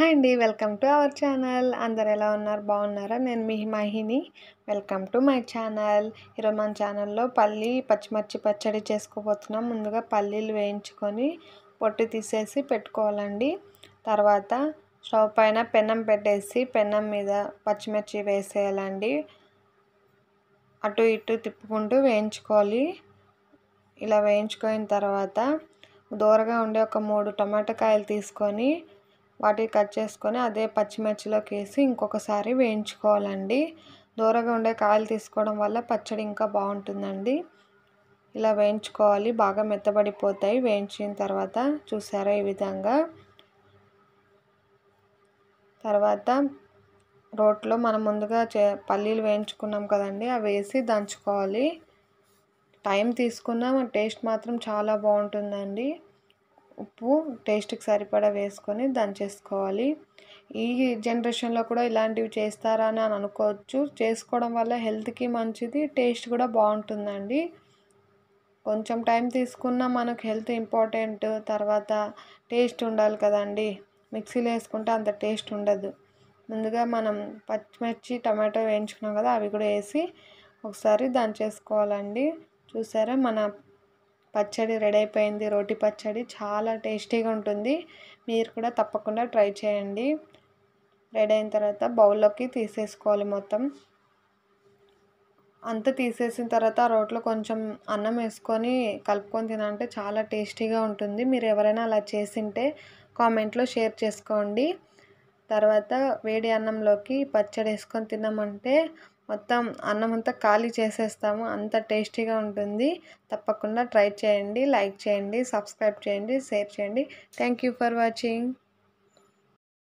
hi అండి welcome to our channel అందరు ఎలా ఉన్నారు బాగున్నారా నేను మీ మహిని వెల్కమ్ టు మై ఛానల్ ఈరోజు మన ఛానల్లో పల్లి పచ్చిమిర్చి పచ్చడి చేసుకోబోతున్నాం ముందుగా పల్లీలు వేయించుకొని పొట్టు తీసేసి పెట్టుకోవాలండి తర్వాత స్టవ్ పైన పెన్నం పెట్టేసి పెన్నం మీద పచ్చిమిర్చి వేసేయాలండి అటు ఇటు తిప్పుకుంటూ వేయించుకోవాలి ఇలా వేయించుకున్న తర్వాత దూరగా ఉండే ఒక మూడు టమాటా కాయలు తీసుకొని వాటిని కట్ చేసుకొని అదే పచ్చిమిర్చిలోకి వేసి ఇంకొకసారి వేయించుకోవాలండి దూరగా ఉండే కాయలు తీసుకోవడం వల్ల పచ్చడి ఇంకా బాగుంటుందండి ఇలా వేయించుకోవాలి బాగా మెత్తబడిపోతాయి వేయించిన తర్వాత చూసారా ఈ విధంగా తర్వాత రోట్లో మనం ముందుగా చే పల్లీలు వేయించుకున్నాం కదండి అవి వేసి దంచుకోవాలి టైం తీసుకున్న టేస్ట్ మాత్రం చాలా బాగుంటుందండి ఉప్పు టేస్ట్కి సరిపడా వేసుకొని దంచేసుకోవాలి ఈ జనరేషన్లో కూడా ఇలాంటివి చేస్తారా అని అనుకోవచ్చు చేసుకోవడం వల్ల హెల్త్కి మంచిది టేస్ట్ కూడా బాగుంటుందండి కొంచెం టైం తీసుకున్న మనకు హెల్త్ ఇంపార్టెంట్ తర్వాత టేస్ట్ ఉండాలి కదండి మిక్సీలో వేసుకుంటే అంత టేస్ట్ ఉండదు ముందుగా మనం పచ్చిమిర్చి టమాటో వేయించుకున్నాం కదా అవి కూడా వేసి ఒకసారి దంచేసుకోవాలండి చూసారా మన పచ్చడి రెడీ అయిపోయింది రోటి పచ్చడి చాలా టేస్టీగా ఉంటుంది మీరు కూడా తప్పకుండా ట్రై చేయండి రెడీ అయిన తర్వాత బౌల్లోకి తీసేసుకోవాలి మొత్తం అంత తీసేసిన తర్వాత రోట్లో కొంచెం అన్నం వేసుకొని కలుపుకొని తినంటే చాలా టేస్టీగా ఉంటుంది మీరు ఎవరైనా అలా చేసింటే కామెంట్లో షేర్ చేసుకోండి తర్వాత వేడి అన్నంలోకి పచ్చడి వేసుకొని తిన్నామంటే మొత్తం అన్నం అంతా ఖాళీ చేసేస్తాము అంత టేస్టీగా ఉంటుంది తప్పకుండా ట్రై చేయండి లైక్ చేయండి సబ్స్క్రైబ్ చేయండి షేర్ చేయండి థ్యాంక్ యూ ఫర్ వాచింగ్